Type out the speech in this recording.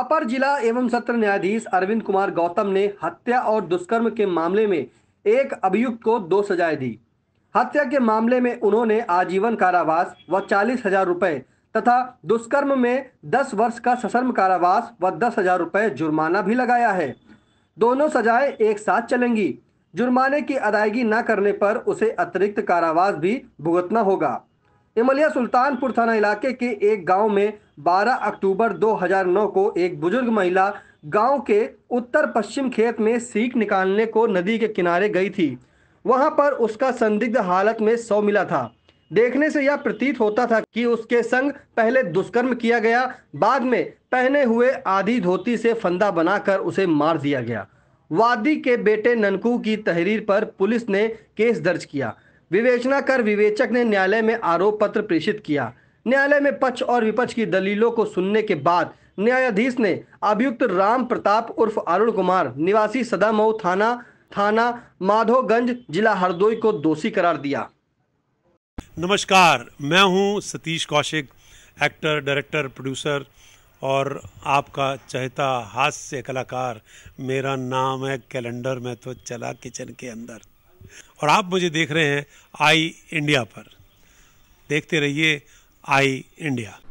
अपर जिला एवं सत्र न्यायाधीश अरविंद कुमार गौतम ने हत्या और दुष्कर्म के मामले में एक अभियुक्त को दो सजाएं दी हत्या के मामले में उन्होंने आजीवन कारावास व चालीस हजार रुपए तथा दुष्कर्म में दस वर्ष का सशर्म कारावास व दस हजार रुपए जुर्माना भी लगाया है दोनों सजाएं एक साथ चलेंगी जुर्माने की अदायगी न करने पर उसे अतिरिक्त कारावास भी भुगतना होगा इमलिया सुल्तानपुर थाना इलाके के एक गांव में 12 अक्टूबर 2009 को एक बुजुर्ग महिला गांव के उत्तर पश्चिम खेत में सीख निकालने को नदी के किनारे गई थी वहां पर उसका संदिग्ध हालत में सौ मिला था देखने से यह प्रतीत होता था कि उसके संग पहले दुष्कर्म किया गया बाद में पहने हुए आधी धोती से फंदा बनाकर उसे मार दिया गया वादी के बेटे ननकू की तहरीर पर पुलिस ने केस दर्ज किया विवेचना कर विवेचक ने न्यायालय में आरोप पत्र प्रेषित किया न्यायालय में पक्ष और विपक्ष की दलीलों को सुनने के बाद न्यायाधीश ने अभियुक्त राम प्रताप उर्फ अरुण कुमार निवासी सदामऊ थाना थाना माधोगंज जिला हरदोई को दोषी करार दिया नमस्कार मैं हूं Satish Kaushik actor director producer और आपका चहता हास्य कलाकार मेरा नाम है कैलेंडर में तो चला किचन के अंदर और आप मुझे देख रहे हैं आई इंडिया पर देखते रहिए I India.